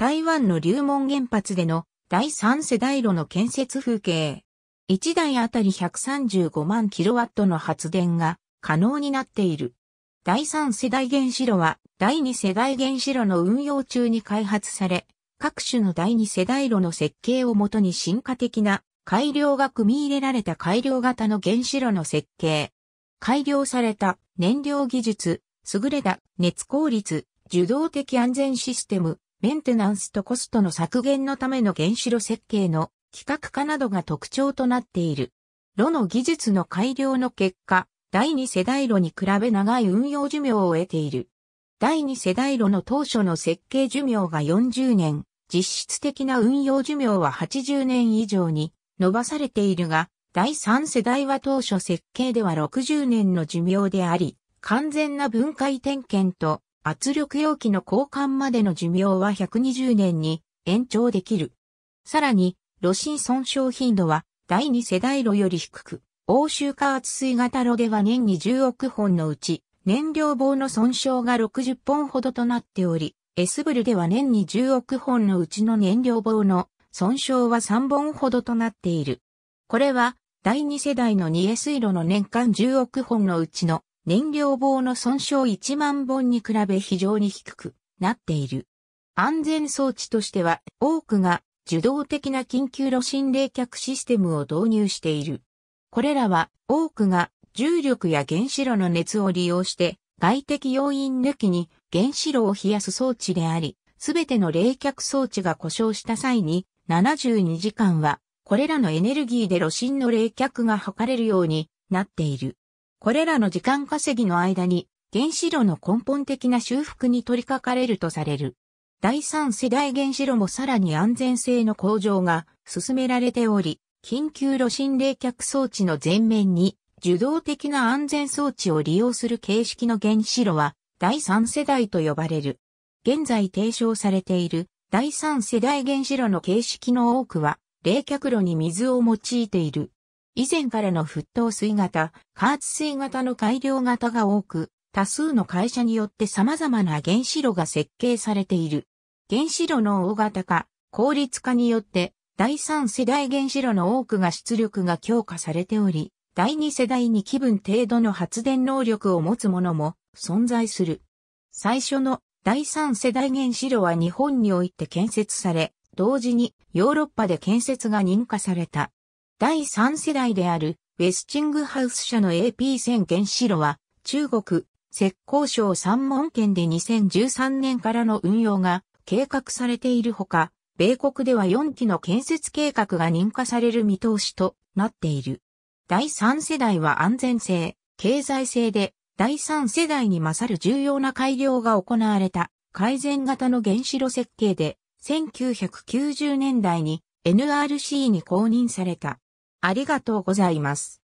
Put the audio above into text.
台湾の流門原発での第3世代炉の建設風景。1台あたり135万キロワットの発電が可能になっている。第3世代原子炉は第2世代原子炉の運用中に開発され、各種の第2世代炉の設計をもとに進化的な改良が組み入れられた改良型の原子炉の設計。改良された燃料技術、優れた熱効率、受動的安全システム、メンテナンスとコストの削減のための原子炉設計の規格化などが特徴となっている。炉の技術の改良の結果、第2世代炉に比べ長い運用寿命を得ている。第2世代炉の当初の設計寿命が40年、実質的な運用寿命は80年以上に伸ばされているが、第3世代は当初設計では60年の寿命であり、完全な分解点検と圧力容器の交換までの寿命は120年に延長できる。さらに、炉心損傷頻度は第2世代炉より低く、欧州化圧水型炉では年に10億本のうち、燃料棒の損傷が60本ほどとなっており、S ブルでは年に10億本のうちの燃料棒の損傷は3本ほどとなっている。これは第2世代の2 s 水路の年間10億本のうちの燃料棒の損傷1万本に比べ非常に低くなっている。安全装置としては多くが受動的な緊急露心冷却システムを導入している。これらは多くが重力や原子炉の熱を利用して外的要因抜きに原子炉を冷やす装置であり、すべての冷却装置が故障した際に72時間はこれらのエネルギーで露心の冷却が図れるようになっている。これらの時間稼ぎの間に、原子炉の根本的な修復に取り掛かれるとされる。第三世代原子炉もさらに安全性の向上が進められており、緊急炉心冷却装置の前面に受動的な安全装置を利用する形式の原子炉は第三世代と呼ばれる。現在提唱されている第三世代原子炉の形式の多くは冷却炉に水を用いている。以前からの沸騰水型、加圧水型の改良型が多く、多数の会社によって様々な原子炉が設計されている。原子炉の大型化、効率化によって、第3世代原子炉の多くが出力が強化されており、第2世代に気分程度の発電能力を持つものも存在する。最初の第3世代原子炉は日本において建設され、同時にヨーロッパで建設が認可された。第3世代であるウェスチングハウス社の AP 1000子炉は中国、浙江省三門県で2013年からの運用が計画されているほか、米国では4基の建設計画が認可される見通しとなっている。第3世代は安全性、経済性で第3世代に勝る重要な改良が行われた改善型の原子炉設計で1990年代に NRC に公認された。ありがとうございます。